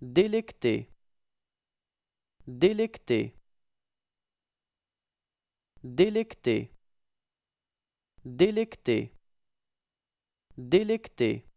Délecté. Délecté. Délecté. Délecté. Délecté.